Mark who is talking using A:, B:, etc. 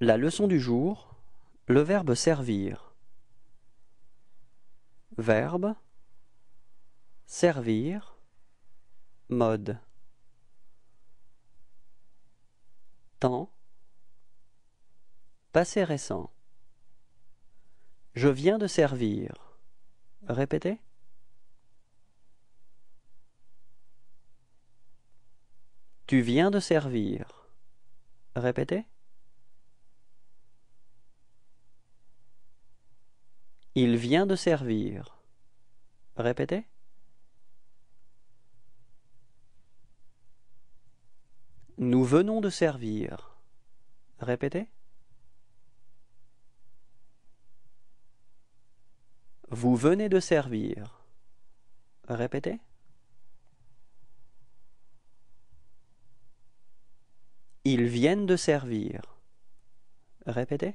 A: La leçon du jour, le verbe servir. Verbe servir mode temps passé récent Je viens de servir. Répétez. Tu viens de servir. Répétez. Il vient de servir. Répétez. Nous venons de servir. Répétez. Vous venez de servir. Répétez. Ils viennent de servir. Répétez.